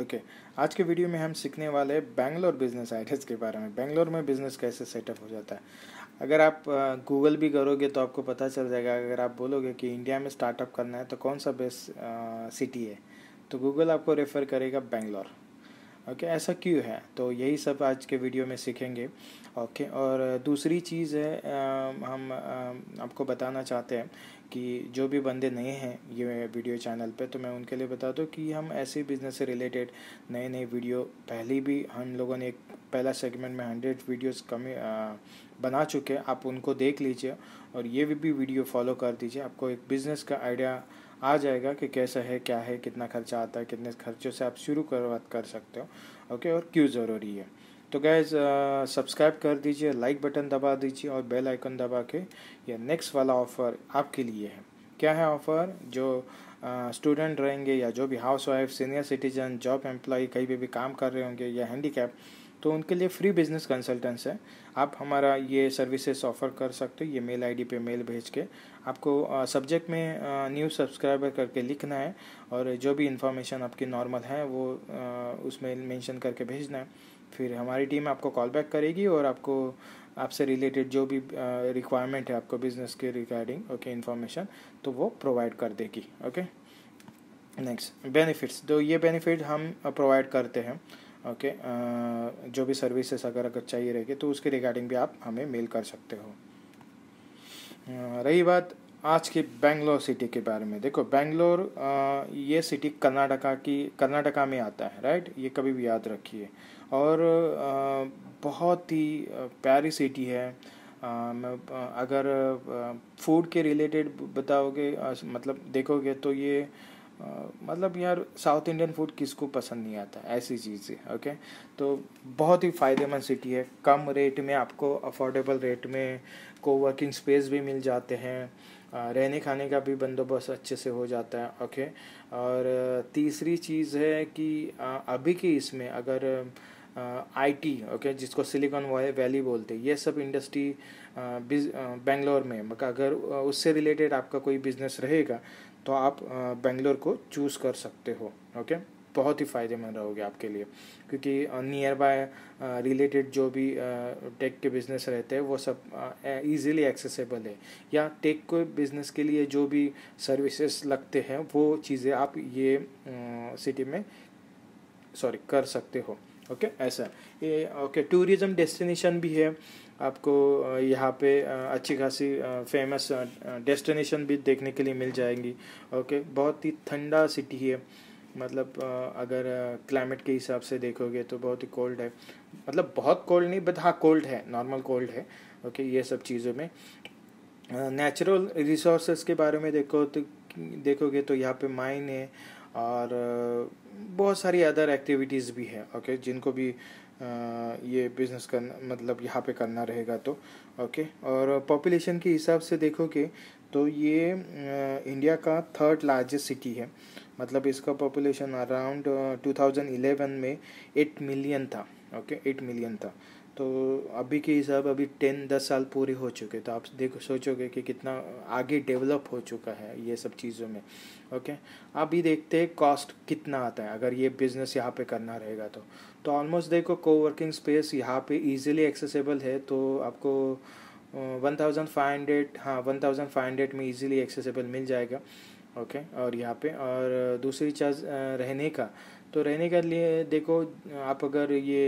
Okay okay. आज के video में हम सीखने वाले हैं बैंगलोर बिजनेस आइडियाज़ के बारे में बैंगलोर में बिज़नेस कैसे सेटअप हो जाता है अगर आप गूगल भी करोगे तो आपको पता चल जाएगा अगर आप बोलोगे कि इंडिया में स्टार्टअप करना है तो कौन सा बेस्ट सिटी है तो गूगल आपको रेफ़र करेगा बैंगलोर ओके okay, ऐसा क्यों है तो यही सब आज के वीडियो में सीखेंगे ओके और दूसरी चीज़ है हम आपको बताना चाहते हैं कि जो भी बंदे नए हैं ये वीडियो चैनल पे तो मैं उनके लिए बता दूँ कि हम ऐसे बिज़नेस से रिलेटेड नए नए वीडियो पहले भी हम लोगों ने एक पहला सेगमेंट में हंड्रेड वीडियोस कमी बना चुके हैं आप उनको देख लीजिए और ये भी वीडियो फॉलो कर दीजिए आपको एक बिज़नेस का आइडिया आ जाएगा कि कैसा है क्या है कितना खर्चा आता है कितने खर्चों से आप शुरू कर कर सकते हो ओके और क्यों ज़रूरी है तो गैज सब्सक्राइब uh, कर दीजिए लाइक बटन दबा दीजिए और बेल आइकन दबा के ये नेक्स्ट वाला ऑफ़र आपके लिए है क्या है ऑफ़र जो स्टूडेंट uh, रहेंगे या जो भी house wife senior citizen job employ कहीं पर भी काम कर रहे होंगे या हैंडीकैप तो उनके लिए फ्री बिजनेस कंसल्टेंस है आप हमारा ये सर्विसेज ऑफर कर सकते हो ये मेल आईडी पे मेल भेज के आपको सब्जेक्ट में न्यू सब्सक्राइबर करके लिखना है और जो भी इंफॉर्मेशन आपकी नॉर्मल है वो उसमें मेंशन करके भेजना है फिर हमारी टीम आपको कॉल बैक करेगी और आपको आपसे रिलेटेड जो भी रिक्वायरमेंट है आपको बिजनेस के रिगार्डिंग ओके इन्फॉर्मेशन तो वो प्रोवाइड कर देगी ओके नेक्स्ट बेनिफिट्स तो ये बेनिफिट हम प्रोवाइड करते हैं ओके uh, जो भी सर्विसेस अगर अगर चाहिए रहेगी तो उसके रिगार्डिंग भी आप हमें मेल कर सकते हो uh, रही बात आज की बेंगलोर सिटी के बारे में देखो बेंगलोर uh, ये सिटी कर्नाटका की कर्नाटका में आता है राइट ये कभी भी याद रखिए और बहुत ही प्यारी सिटी है अगर फूड के रिलेटेड बताओगे मतलब देखोगे तो ये मतलब यार साउथ इंडियन फूड किसको पसंद नहीं आता ऐसी चीज़ है ओके तो बहुत ही फ़ायदेमंद सिटी है कम रेट में आपको अफोर्डेबल रेट में कोवर्किंग स्पेस भी मिल जाते हैं रहने खाने का भी बंदोबस्त अच्छे से हो जाता है ओके और तीसरी चीज़ है कि अभी के इसमें अगर आईटी ओके जिसको सिलिकॉन वैली बोलते हैं ये सब इंडस्ट्री बेंगलोर में अगर उससे रिलेटेड आपका कोई बिजनेस रहेगा तो आप बेंगलोर को चूज़ कर सकते हो ओके बहुत ही फ़ायदेमंद रहोगे आपके लिए क्योंकि नियर बाय रिलेटेड जो भी टेक के बिज़नेस रहते हैं वो सब इजीली एक्सेसिबल है या टेक को बिज़नेस के लिए जो भी सर्विसेज लगते हैं वो चीज़ें आप ये सिटी में सॉरी कर सकते हो ओके ऐसा ये ओके टूरिज़्म डेस्टिनेशन भी है आपको यहाँ पे अच्छी खासी फेमस डेस्टिनेशन भी देखने के लिए मिल जाएंगी ओके बहुत ही ठंडा सिटी है मतलब अगर क्लाइमेट के हिसाब से देखोगे तो बहुत ही कोल्ड है मतलब बहुत कोल्ड नहीं बट हाँ कोल्ड है नॉर्मल कोल्ड है ओके ये सब चीज़ों में नेचुरल रिसोर्सेज के बारे में देखो तो देखोगे तो यहाँ पे माइन है और बहुत सारी अदर एक्टिविटीज़ भी है ओके जिनको भी ये बिजनेस करना मतलब यहाँ पे करना रहेगा तो ओके और पॉपुलेशन के हिसाब से देखोगे तो ये इंडिया का थर्ड लार्जेस्ट सिटी है मतलब इसका पॉपुलेशन अराउंड 2011 में एट मिलियन था ओके एट मिलियन था तो अभी के हिसाब अभी टेन दस साल पूरे हो चुके तो आप देखो सोचोगे कि कितना आगे डेवलप हो चुका है ये सब चीज़ों में ओके अभी देखते हैं कॉस्ट कितना आता है अगर ये बिज़नेस यहाँ पे करना रहेगा तो तो ऑलमोस्ट देखो कोवर्किंग स्पेस यहाँ पे इजीली एक्सेसिबल है तो आपको वन थाउजेंड फाइव हंड्रेड हाँ वन थाउजेंड फाइव हंड्रेड में इजीली एक्सेसिबल मिल जाएगा ओके और यहाँ पे और दूसरी चीज़ रहने का तो रहने के लिए देखो आप अगर ये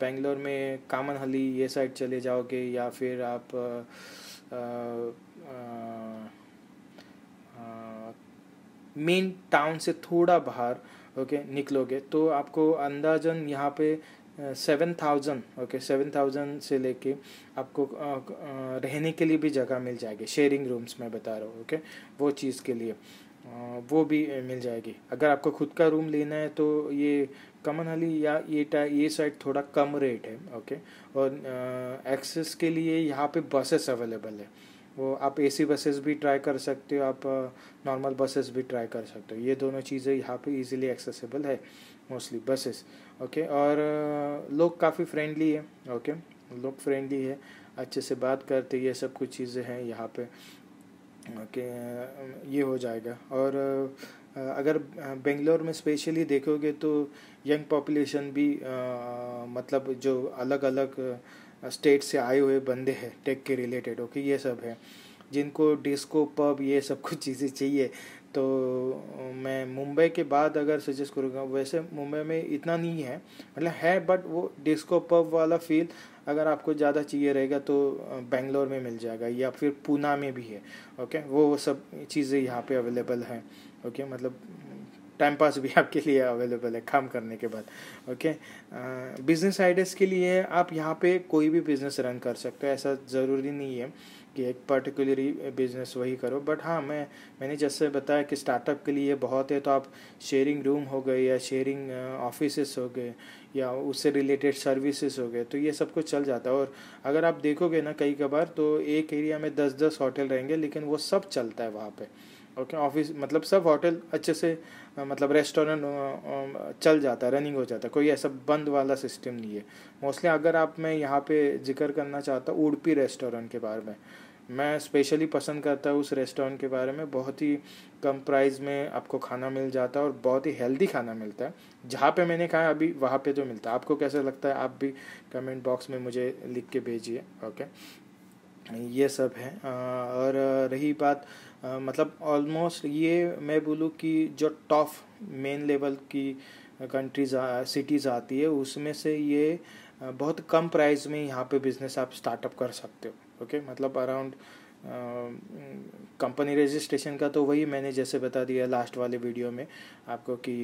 बेंगलोर में कामन हली ये साइड चले जाओगे या फिर आप मेन टाउन से थोड़ा बाहर ओके निकलोगे तो आपको अंदाजन यहाँ पे seven thousand okay seven thousand से लेके आपको आ, आ, रहने के लिए भी जगह मिल जाएगी शेयरिंग रूम्स मैं बता रहा हूँ ओके okay? वो चीज़ के लिए वो भी मिल जाएगी अगर आपको खुद का रूम लेना है तो ये कमन हाली या ये ये साइड थोड़ा कम रेट है ओके और एक्सेस के लिए यहाँ पे बसेस अवेलेबल है वो आप एसी बसेस भी ट्राई कर सकते हो आप नॉर्मल बसेस भी ट्राई कर सकते हो ये दोनों चीज़ें यहाँ पे इजीली एक्सेसिबल है मोस्टली बसेस ओके और लोग काफ़ी फ्रेंडली है ओके लोग फ्रेंडली है अच्छे से बात करते ये सब कुछ चीज़ें हैं यहाँ पे के ये हो जाएगा और अगर बेंगलोर में स्पेशली देखोगे तो यंग पॉपुलेशन भी मतलब जो अलग अलग स्टेट से आए हुए बंदे हैं टेक के रिलेटेड ओके ये सब है जिनको डिस्को पब ये सब कुछ चीज़ें चाहिए तो मैं मुंबई के बाद अगर सजेस्ट करूँगा वैसे मुंबई में इतना नहीं है मतलब है बट वो डिस्को पब वाला फील अगर आपको ज़्यादा चाहिए रहेगा तो बेंगलोर में मिल जाएगा या फिर पूना में भी है ओके वो वो सब चीज़ें यहाँ पे अवेलेबल हैं ओके मतलब टाइम पास भी आपके लिए अवेलेबल है काम करने के बाद ओके बिजनेस आइडियाज़ के लिए आप यहाँ पे कोई भी बिजनेस रन कर सकते हो ऐसा ज़रूरी नहीं है कि एक पर्टिकुलरली बिज़नेस वही करो बट हाँ मैं मैंने जैसे बताया कि स्टार्टअप के लिए बहुत है तो आप शेयरिंग रूम हो गए या शेयरिंग ऑफिसेस uh, हो गए या उससे रिलेटेड सर्विसेज हो गए तो ये सब कुछ चल जाता है और अगर आप देखोगे ना कई कबार तो एक एरिया में दस दस होटल रहेंगे लेकिन वो सब चलता है वहाँ पर ओके ऑफिस मतलब सब होटल अच्छे से मतलब रेस्टोरेंट चल जाता है रनिंग हो जाता है कोई ऐसा बंद वाला सिस्टम नहीं है मोस्टली अगर आप मैं यहाँ पे जिक्र करना चाहता हूँ उड़पी रेस्टोरेंट के बारे में मैं स्पेशली पसंद करता हूँ उस रेस्टोरेंट के बारे में बहुत ही कम प्राइस में आपको खाना मिल जाता है और बहुत ही हेल्दी खाना मिलता है जहाँ पे मैंने खाया अभी वहाँ पे तो मिलता है आपको कैसा लगता है आप भी कमेंट बॉक्स में मुझे लिख के भेजिए ओके ये सब है और रही बात मतलब ऑलमोस्ट ये मैं बोलूँ कि जो टॉप मेन लेवल की कंट्रीज सिटीज़ आती है उसमें से ये बहुत कम प्राइस में यहाँ पे बिज़नेस आप स्टार्टअप कर सकते हो ओके मतलब अराउंड कंपनी रजिस्ट्रेशन का तो वही मैंने जैसे बता दिया लास्ट वाले वीडियो में आपको कि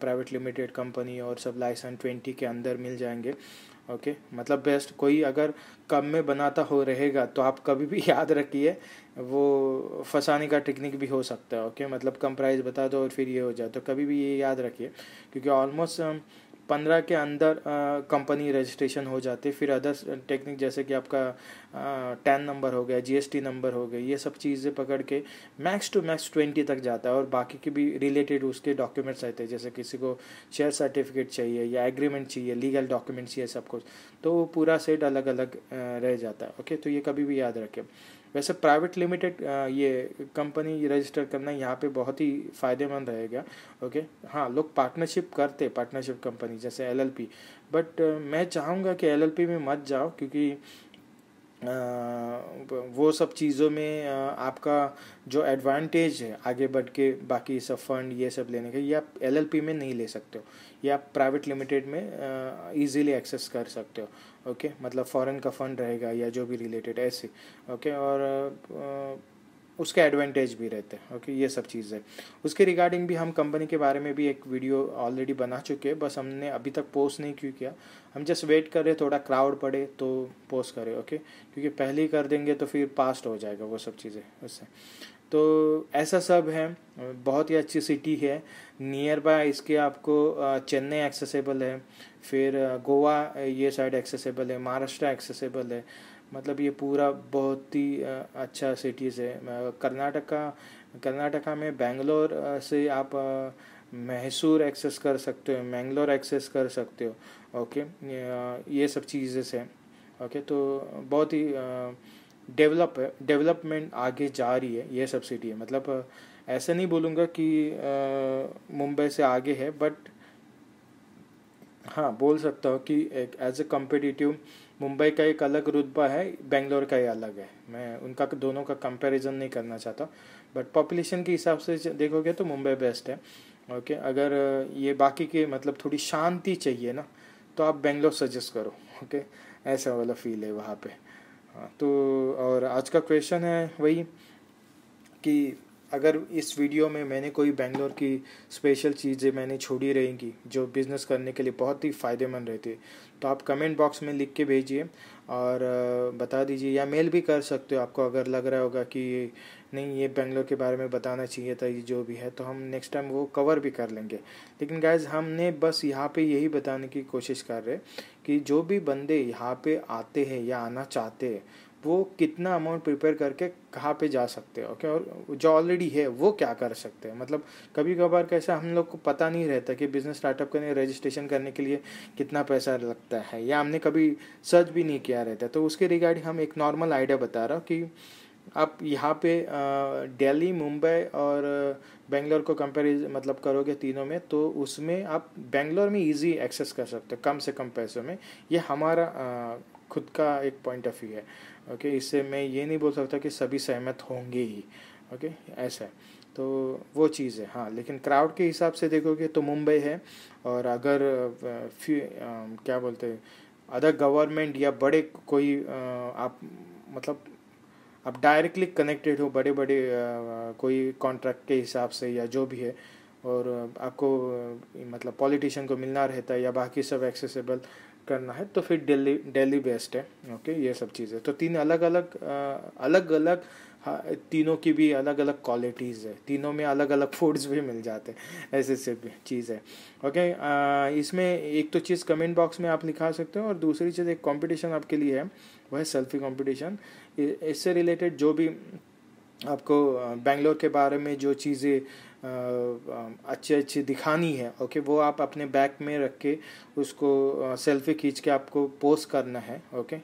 प्राइवेट लिमिटेड कंपनी और सब लाइसेंस ट्वेंटी के अंदर मिल जाएंगे ओके मतलब बेस्ट कोई अगर कम में बनाता हो रहेगा तो आप कभी भी याद रखिए वो फंसाने का टेक्निक भी हो सकता है ओके मतलब कम प्राइस बता दो और फिर ये हो जाए तो कभी भी ये याद रखिए क्योंकि ऑलमोस्ट um, पंद्रह के अंदर कंपनी uh, रजिस्ट्रेशन हो जाते फिर अदर टेक्निक uh, जैसे कि आपका टेन नंबर हो गया जीएसटी नंबर हो गया ये सब चीज़ें पकड़ के मैक्स टू मैक्स ट्वेंटी तक जाता है और बाकी के भी रिलेटेड उसके डॉक्यूमेंट्स रहते हैं जैसे किसी को शेयर सर्टिफिकेट चाहिए या एग्रीमेंट चाहिए लीगल डॉक्यूमेंट्स चाहिए सब कुछ तो वो पूरा सेट अलग अलग रह जाता है ओके तो ये कभी भी याद रखें वैसे प्राइवेट लिमिटेड ये कंपनी रजिस्टर करना यहाँ पे बहुत ही फ़ायदेमंद रहेगा ओके हाँ लोग पार्टनरशिप करते पार्टनरशिप कंपनी जैसे एलएलपी बट मैं चाहूँगा कि एलएलपी में मत जाओ क्योंकि वो सब चीज़ों में आपका जो एडवांटेज है आगे बढ़ के बाकी सब फंड ये सब लेने के ये आप एल में नहीं ले सकते हो ये आप प्राइवेट लिमिटेड में इजीली एक्सेस कर सकते हो ओके मतलब फॉरेन का फंड रहेगा या जो भी रिलेटेड ऐसे ओके और उसके एडवांटेज भी रहते हैं ओके ये सब चीज़ है उसके रिगार्डिंग भी हम कंपनी के बारे में भी एक वीडियो ऑलरेडी बना चुके हैं बस हमने अभी तक पोस्ट नहीं क्यों किया हम जस्ट वेट कर रहे थोड़ा क्राउड पड़े तो पोस्ट करें ओके क्योंकि पहले ही कर देंगे तो फिर पास्ट हो जाएगा वो सब चीज़ें उससे तो ऐसा सब है बहुत ही अच्छी सिटी है नियर बाय इसके आपको चेन्नई एक्सेसिबल है फिर गोवा ये साइड एक्सेसिबल है महाराष्ट्र एक्सेसिबल है मतलब ये पूरा बहुत ही अच्छा सिटीज़ है कर्नाटका कर्नाटका में बेंगलोर से आप मैसूर एक्सेस कर सकते हो मैंगलोर एक्सेस कर सकते हो ओके ये सब चीज़ें हैं ओके तो बहुत ही डेवलप है डेवलपमेंट आगे जा रही है ये सब सिटी है मतलब ऐसा नहीं बोलूँगा कि मुंबई से आगे है बट हाँ बोल सकता हूँ कि एक एज ए कम्पिटिटिव मुंबई का एक अलग रुतबा है बेंगलोर का ही अलग है मैं उनका दोनों का कंपैरिजन नहीं करना चाहता बट पॉपुलेशन के हिसाब से देखोगे तो मुंबई बेस्ट है ओके अगर ये बाकी के मतलब थोड़ी शांति चाहिए ना तो आप बेंगलोर सजेस्ट करो ओके ऐसा वाला फील है वहाँ पे हाँ, तो और आज का क्वेश्चन है वही कि अगर इस वीडियो में मैंने कोई बेंगलोर की स्पेशल चीज़ें मैंने छोड़ी रहेंगी जो बिज़नेस करने के लिए बहुत ही फ़ायदेमंद रहती है तो आप कमेंट बॉक्स में लिख के भेजिए और बता दीजिए या मेल भी कर सकते हो आपको अगर लग रहा होगा कि नहीं ये बेंगलोर के बारे में बताना चाहिए था ये जो भी है तो हम नेक्स्ट टाइम वो कवर भी कर लेंगे लेकिन गैज हमने बस यहाँ पे यही बताने की कोशिश कर रहे कि जो भी बंदे यहाँ पे आते हैं या आना चाहते हैं वो कितना अमाउंट प्रिपेयर करके कहाँ पे जा सकते हैं ओके और जो ऑलरेडी है वो क्या कर सकते हैं मतलब कभी कभार कैसा हम लोग को पता नहीं रहता कि बिज़नेस स्टार्टअप करने रजिस्ट्रेशन करने के लिए कितना पैसा लगता है या हमने कभी सर्च भी नहीं किया रहता तो उसके रिगार्डिंग हम एक नॉर्मल आइडिया बता रहा हूँ कि आप यहाँ पे दिल्ली मुंबई और बेंगलोर को कंपेरिज मतलब करोगे तीनों में तो उसमें आप बेंगलोर में इजी एक्सेस कर सकते हो कम से कम पैसों में ये हमारा खुद का एक पॉइंट ऑफ व्यू है ओके okay, इससे मैं ये नहीं बोल सकता कि सभी सहमत होंगे ही ओके ऐसा है तो वो चीज़ है हाँ लेकिन क्राउड के हिसाब से देखोगे तो मुंबई है और अगर फिर क्या बोलते हैं अदर गवर्नमेंट या बड़े कोई आप मतलब आप डायरेक्टली कनेक्टेड हो बड़े बड़े कोई कॉन्ट्रैक्ट के हिसाब से या जो भी है और आपको मतलब पॉलिटिशियन को मिलना रहता है या बाकी सब एक्सेसिबल करना है तो फिर डेली डेली बेस्ट है ओके ये सब चीज़ें तो तीन अलग अलग अलग अलग तीनों की भी अलग अलग क्वालिटीज़ है तीनों में अलग अलग फूड्स भी मिल जाते हैं ऐसे से चीज़ है ओके इसमें एक तो चीज़ कमेंट बॉक्स में आप लिखा सकते हो और दूसरी चीज़ एक कंपटीशन आपके लिए है वह है सेल्फी कंपटीशन इससे रिलेटेड जो भी आपको बेंगलोर के बारे में जो चीज़ें अच्छी अच्छी दिखानी है ओके वो आप अपने बैक में रख के उसको सेल्फी खींच के आपको पोस्ट करना है ओके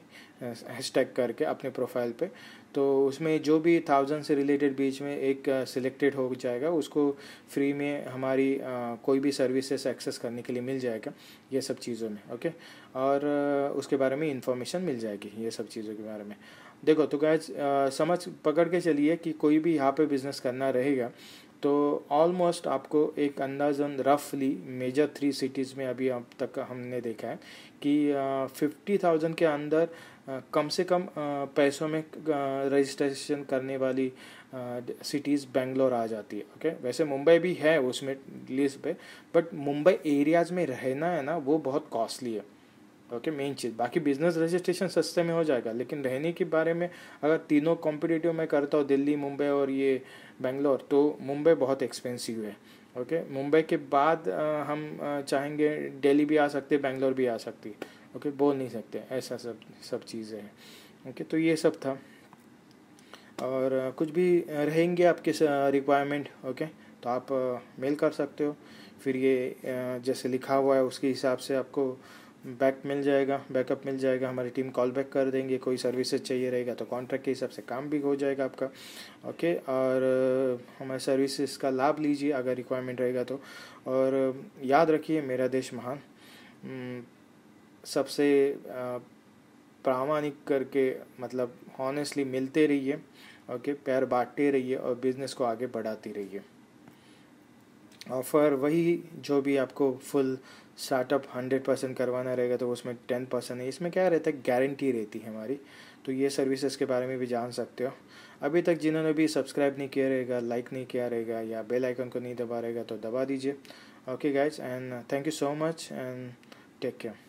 हैशटैग करके अपने प्रोफाइल पे तो उसमें जो भी थाउजेंड से रिलेटेड बीच में एक सिलेक्टेड हो जाएगा उसको फ्री में हमारी कोई भी सर्विसेज एक्सेस करने के लिए मिल जाएगा ये सब चीज़ों में ओके और उसके बारे में इंफॉर्मेशन मिल जाएगी ये सब चीज़ों के बारे में देखो तो गैज समझ पकड़ के चलिए कि कोई भी यहाँ पे बिज़नेस करना रहेगा तो ऑलमोस्ट आपको एक अंदाजन रफली मेजर थ्री सिटीज़ में अभी अब तक हमने देखा है कि फिफ्टी थाउजेंड के अंदर कम से कम पैसों में रजिस्ट्रेशन करने वाली सिटीज़ बेंगलोर आ जाती है ओके वैसे मुंबई भी है उसमें लिस्ट पे बट मुंबई एरियाज़ में रहना है ना वो बहुत कॉस्टली है ओके मेन चीज़ बाकी बिजनेस रजिस्ट्रेशन सस्ते में हो जाएगा लेकिन रहने के बारे में अगर तीनों कॉम्पिटेटिव मैं करता हूँ दिल्ली मुंबई और ये बेंगलोर तो मुंबई बहुत एक्सपेंसिव है ओके okay, मुंबई के बाद आ, हम आ, चाहेंगे दिल्ली भी आ सकते बेंगलोर भी आ सकती ओके okay, बोल नहीं सकते ऐसा सब सब चीज़ें हैं ओके okay, तो ये सब था और आ, कुछ भी रहेंगे आपके रिक्वायरमेंट ओके तो आप मेल कर सकते हो फिर ये जैसे लिखा हुआ है उसके हिसाब से आपको बैक मिल जाएगा बैकअप मिल जाएगा हमारी टीम कॉल बैक कर देंगे कोई सर्विसेज चाहिए रहेगा तो कॉन्ट्रैक्ट के हिसाब से काम भी हो जाएगा आपका ओके और हमारे सर्विसेज का लाभ लीजिए अगर रिक्वायरमेंट रहेगा तो और याद रखिए मेरा देश महान सबसे प्रामाणिक करके मतलब हॉनेस्टली मिलते रहिए ओके प्यार बांटते रहिए और बिज़नेस को आगे बढ़ाती रहिए ऑफ़र वही जो भी आपको फुल स्टार्टअप हंड्रेड परसेंट करवाना रहेगा तो उसमें टेन परसेंट है इसमें क्या रहता है गारंटी रहती है हमारी तो ये सर्विसेज के बारे में भी जान सकते हो अभी तक जिन्होंने भी सब्सक्राइब नहीं किया रहेगा लाइक नहीं किया रहेगा या बेल आइकन को नहीं दबा रहेगा तो दबा दीजिए okay guys and thank you so much and take care